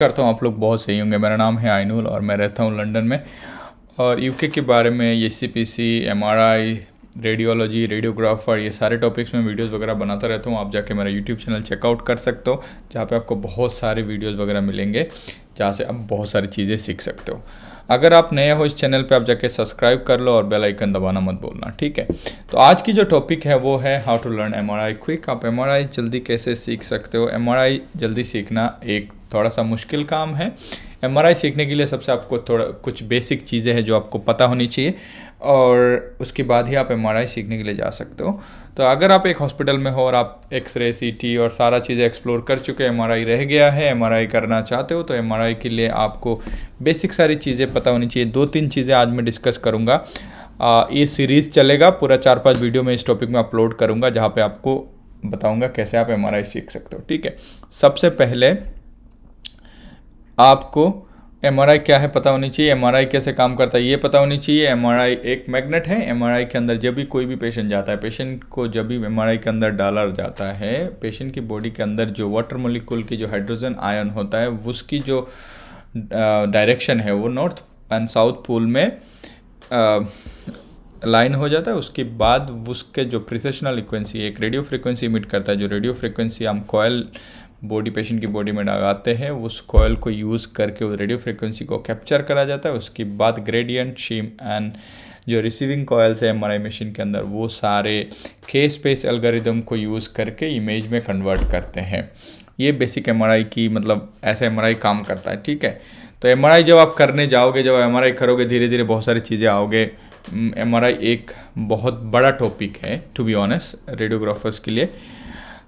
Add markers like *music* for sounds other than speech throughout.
करता हूँ आप लोग बहुत सही होंगे मेरा नाम है आइनुल और मैं रहता हूँ लंदन में और यूके के बारे में ये C P C M R I radiology radiographer ये सारे टॉपिक्स में वीडियोस वगैरह बनाता रहता हूँ आप जाके मेरा यूट्यूब चैनल चेकआउट कर सकते हो जहाँ पे आपको बहुत सारे वीडियोस वगैरह मिलेंगे जहाँ से आप बहुत सारी चीज़ें सीख सकते हो अगर आप नए हो इस चैनल पे आप जाके सब्सक्राइब कर लो और बेल आइकन दबाना मत बोलना ठीक है तो आज की जो टॉपिक है वो है how to learn M quick आप एम जल्दी कैसे सीख सकते हो एम जल्दी सीखना एक थोड़ा सा मुश्किल काम है एम सीखने के लिए सबसे आपको थोड़ा कुछ बेसिक चीज़ें हैं जो आपको पता होनी चाहिए और उसके बाद ही आप एम सीखने के लिए जा सकते हो तो अगर आप एक हॉस्पिटल में हो और आप एक्सरे सीटी और सारा चीज़ें एक्सप्लोर कर चुके हैं एम रह गया है एम करना चाहते हो तो एम के लिए आपको बेसिक सारी चीज़ें पता होनी चाहिए दो तीन चीज़ें आज मैं डिस्कस करूँगा ये सीरीज़ चलेगा पूरा चार पांच वीडियो मैं इस टॉपिक में अपलोड करूँगा जहाँ पे आपको बताऊँगा कैसे आप एम सीख सकते हो ठीक है सबसे पहले आपको एम क्या है पता होनी चाहिए एम कैसे काम करता है ये पता होनी चाहिए एम एक मैग्नेट है एम के अंदर जब भी कोई भी पेशेंट जाता है पेशेंट को जब भी एम के अंदर डाला जाता है पेशेंट की बॉडी के अंदर जो वाटर मोलिकुल की जो हाइड्रोजन आयन होता है उसकी जो डायरेक्शन है वो नॉर्थ एंड साउथ पोल में लाइन हो जाता है उसके बाद उसके जो प्रिसेशनल फ्रिक्वेंसी एक रेडियो फ्रिक्वेंसी इमिट करता है जो रेडियो फ्रिक्वेंसी हम कॉयल बॉडी पेशेंट की बॉडी में लगाते हैं उस कोयल को यूज़ करके उस रेडियो फ्रिक्वेंसी को कैप्चर करा जाता है उसके बाद ग्रेडियंट शीम एंड जो रिसीविंग कॉयल्स है एम मशीन के अंदर वो सारे के स्पेस एल्गोरिदम को यूज़ करके इमेज में कन्वर्ट करते हैं ये बेसिक एम की मतलब ऐसा एम काम करता है ठीक है तो एम जब आप करने जाओगे जब एम करोगे धीरे धीरे बहुत सारी चीज़ें आओगे एम एक बहुत बड़ा टॉपिक है टू बी ऑनेस्ट रेडियोग्राफर्स के लिए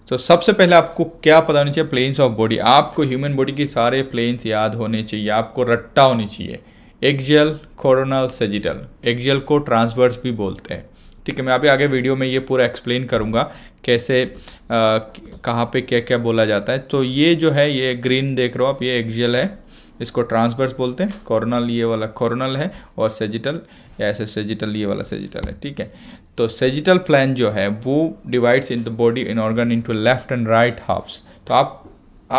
तो so, सबसे पहले आपको क्या पता होना चाहिए प्लेन्स ऑफ बॉडी आपको ह्यूमन बॉडी के सारे प्लेन्स याद होने चाहिए आपको रट्टा होनी चाहिए एक्जियल कोरोनल सेजिटल एक्जियल को ट्रांसवर्स भी बोलते हैं ठीक है मैं आप आगे वीडियो में ये पूरा एक्सप्लेन करूँगा कैसे कहाँ पे क्या क्या बोला जाता है तो ये जो है ये ग्रीन देख रहे हो आप ये एक्जियल है इसको ट्रांसवर्स बोलते हैं कॉर्नल ये वाला कॉर्नल है और सेजिटल या ऐसे सेजिटल ये वाला सेजिटल है ठीक है तो सेजिटल फ्लैन जो है वो divides in the body in organ into left and right halves तो आप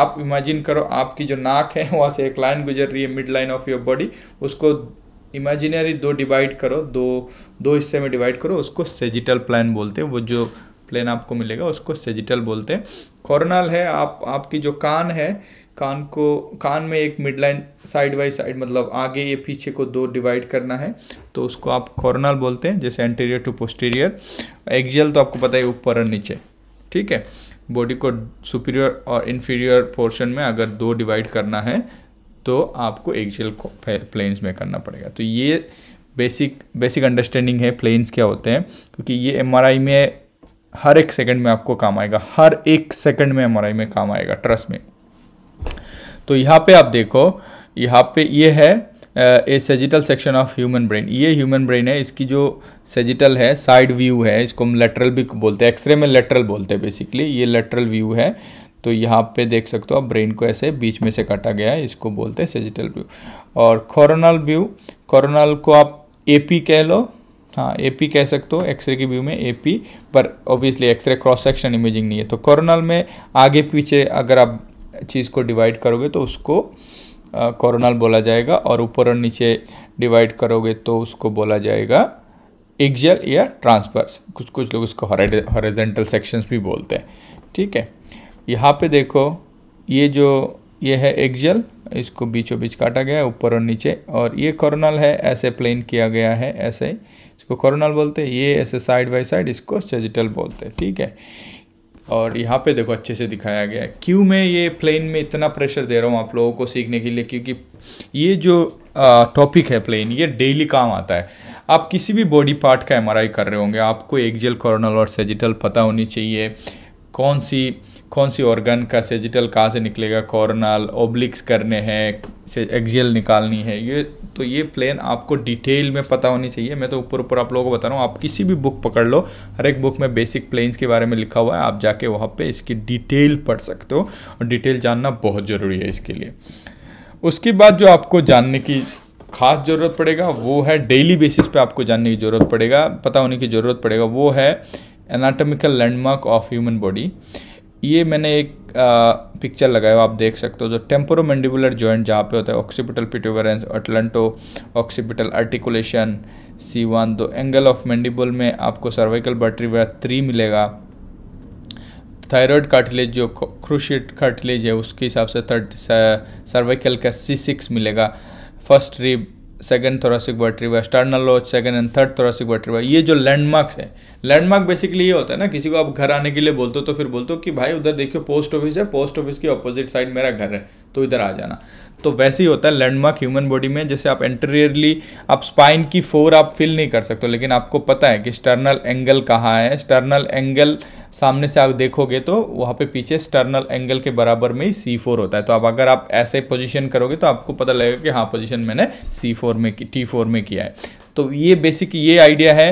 आप इमेजिन करो आपकी जो नाक है *laughs* वहाँ से एक लाइन गुजर रही है mid line of your body उसको इमेजिनरी दो डिवाइड करो दो दो हिस्से में डिवाइड करो उसको सेजिटल प्लान बोलते हैं वो जो प्लान आपको मिलेगा उसको सेजिटल बोलते हैं कॉर्नल है आप आपकी जो कान है कान को कान में एक mid line side by side मतलब आगे ये पीछे को दो डिवाइड करना है तो उसको आप कॉर्नल बोलते हैं जैसे एंटीरियर टू पोस्टीरियर एक्जल तो आपको पता है ऊपर और नीचे ठीक है बॉडी को सुपीरियर और इन्फीरियर पोर्शन में अगर दो डिवाइड करना है तो आपको एक्जल को प्लेन्स में करना पड़ेगा तो ये बेसिक बेसिक अंडरस्टैंडिंग है प्लेन्स क्या होते हैं क्योंकि ये एम में हर एक सेकंड में आपको काम आएगा हर एक सेकंड में एम में काम आएगा ट्रस्ट में तो यहाँ पे आप देखो यहाँ पे ये है a sagittal section of human brain ये ह्यूमन ब्रेन है इसकी जो सेजिटल है साइड व्यू है इसको हम लेटरल भी बोलते हैं एक्सरे में लेटरल बोलते हैं बेसिकली ये लेटरल व्यू है तो यहाँ पे देख सकते हो आप ब्रेन को ऐसे बीच में से काटा गया है इसको बोलते हैं सेजिटल व्यू और कॉरोनल व्यू कॉरोनल को आप पी कह लो हाँ पी कह सकते हो एक्सरे के व्यू में पी पर obviously x ray cross section imaging नहीं है तो कोरोनल में आगे पीछे अगर आप चीज़ को डिवाइड करोगे तो उसको कॉरोनल बोला जाएगा और ऊपर और नीचे डिवाइड करोगे तो उसको बोला जाएगा एक्जल या ट्रांसफर्स कुछ कुछ लोग उसको हॉरिजेंटल सेक्शंस भी बोलते हैं ठीक है यहाँ पे देखो ये जो ये है एक्जल इसको बीचों बीच काटा गया है ऊपर और नीचे और ये कॉरोनल है ऐसे प्लेन किया गया है ऐसे इसको कॉरोनल बोलते हैं ये ऐसे साइड बाई साइड इसको सेजिटल बोलते हैं ठीक है और यहाँ पे देखो अच्छे से दिखाया गया है क्यों मैं ये प्लेन में इतना प्रेशर दे रहा हूँ आप लोगों को सीखने के लिए क्योंकि ये जो टॉपिक है प्लेन ये डेली काम आता है आप किसी भी बॉडी पार्ट का एम कर रहे होंगे आपको एक्जल कॉर्नल और सेजिटल पता होनी चाहिए कौन सी कौन सी ऑर्गन का सेजिटल कहाँ से निकलेगा कॉर्नल ओब्लिक्स करने हैं एक्जियल निकालनी है ये तो ये प्लेन आपको डिटेल में पता होनी चाहिए मैं तो ऊपर ऊपर आप लोगों को बता रहा हूँ आप किसी भी बुक पकड़ लो हर एक बुक में बेसिक प्लेन्स के बारे में लिखा हुआ है आप जाके वहाँ पे इसकी डिटेल पढ़ सकते हो और डिटेल जानना बहुत ज़रूरी है इसके लिए उसके बाद जो आपको जानने की खास ज़रूरत पड़ेगा वो है डेली बेसिस पे आपको जानने की ज़रूरत पड़ेगा पता होने की ज़रूरत पड़ेगा वो है anatomical landmark of human body ये मैंने एक पिक्चर लगाया आप देख सकते हो जो टेम्पोरोमेंडिबुलर जॉइंट जहाँ पे होता है occipital protuberance atlanto occipital articulation C one दो एंगल ऑफ मैंडिबल में आपको सर्वाइकल बर्ट्रीवरा थ्री मिलेगा थायराइड कार्टिलेज जो क्रूशिट कार्टिलेज है उसके हिसाब से थर्ड सर्वाइकल का सी सिक्स मिलेगा फर्स्ट रिब सेकेंड थोरासिक हुआ external notch second and third thoracic हुआ ये जो लैंडमार्क्स है लैंडमार्क बेसिकली ये होता है ना किसी को आप घर आने के लिए बोलते हो तो फिर बोलते हो कि भाई उधर देखियो पोस्ट ऑफिस है पोस्ट ऑफिस के अपोजिट साइड मेरा घर है तो इधर आ जाना तो वैसे ही होता है लैंडमार्क ह्यूमन बॉडी में जैसे आप इंटीरियरली आप स्पाइन की फोर आप फील नहीं कर सकते लेकिन आपको पता है कि स्टर्नल एंगल कहाँ है स्टर्नल एंगल सामने से आप देखोगे तो वहाँ पे पीछे स्टर्नल एंगल के बराबर में ही सी फोर होता है तो अब अगर आप ऐसे पोजीशन करोगे तो आपको पता लगेगा कि हाँ पोजीशन मैंने सी फोर फोर में टी फोर में किया है तो ये बेसिक ये आइडिया है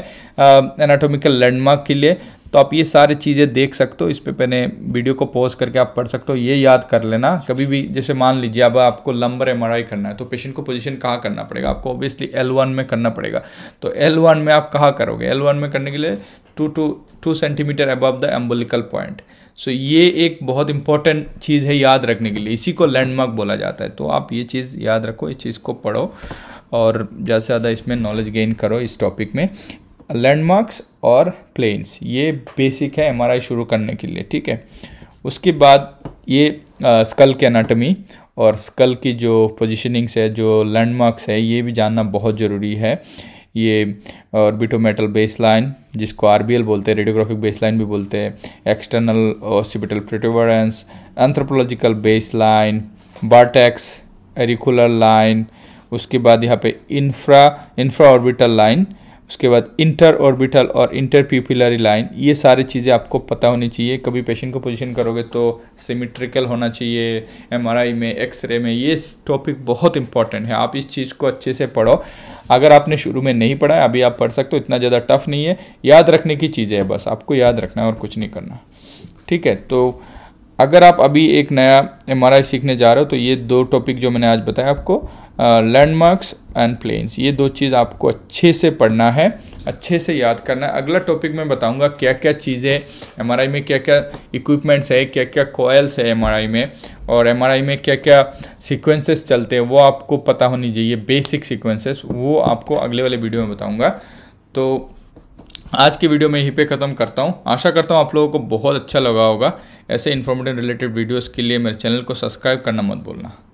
एनाटोमिकल लैंडमार्क के लिए तो आप ये सारी चीज़ें देख सकते हो इस पर मैंने वीडियो को पॉज करके आप पढ़ सकते हो ये याद कर लेना कभी भी जैसे मान लीजिए अब आपको लंबर एम करना है तो पेशेंट को पोजीशन कहाँ करना पड़ेगा आपको ऑब्वियसली एल वन में करना पड़ेगा तो एल वन में आप कहाँ करोगे एल वन में करने के लिए two two two centimetre above the umbilical point so ये एक बहुत इंपॉर्टेंट चीज़ है याद रखने के लिए इसी को लैंडमार्क बोला जाता है तो आप ये चीज़ याद रखो इस चीज़ को पढ़ो और ज़्यादा से ज़्यादा इसमें नॉलेज गेन करो इस टॉपिक में लैंडमार्क्स और प्लेन्स ये बेसिक है एम शुरू करने के लिए ठीक है उसके बाद ये आ, स्कल के अनाटमी और स्कल की जो पोजीशनिंग्स है जो लैंडमार्क्स है ये भी जानना बहुत ज़रूरी है ये ऑर्बिटोमेटल बेस लाइन जिसको आर बोलते हैं रेडियोग्राफिक बेस लाइन भी बोलते हैं external occipital protuberance anthropological base line vertex auricular line उसके बाद यहाँ पे इंफ्रा इंफ्रा ऑर्बिटल लाइन उसके बाद इंटर ऑर्बिटल और इंटर प्यूपिलरी लाइन ये सारी चीज़ें आपको पता होनी चाहिए कभी पेशेंट को पोजीशन करोगे तो सिमेट्रिकल होना चाहिए एमआरआई में एक्सरे में ये टॉपिक बहुत इंपॉर्टेंट है आप इस चीज़ को अच्छे से पढ़ो अगर आपने शुरू में नहीं पढ़ा अभी आप पढ़ सकते हो इतना ज़्यादा टफ नहीं है याद रखने की चीज़ें है बस आपको याद रखना है और कुछ नहीं करना ठीक है तो अगर आप अभी एक नया एम सीखने जा रहे हो तो ये दो टॉपिक जो मैंने आज बताया आपको लैंडमार्क्स एंड प्लेन्स ये दो चीज़ आपको अच्छे से पढ़ना है अच्छे से याद करना है अगला टॉपिक मैं बताऊंगा क्या क्या चीज़ें एम में क्या क्या इक्विपमेंट्स है क्या क्या कोयल्स है एम में और एम में क्या क्या सीक्वेंसेस चलते हैं वो आपको पता होनी चाहिए बेसिक सिक्वेंसेस वो आपको अगले वाले वीडियो में बताऊँगा तो आज की वीडियो में यहीं पे ख़त्म करता हूँ आशा करता हूँ आप लोगों को बहुत अच्छा लगा होगा ऐसे इन्फॉर्मेटिव रिलेटेड वीडियोस के लिए मेरे चैनल को सब्सक्राइब करना मत बोलना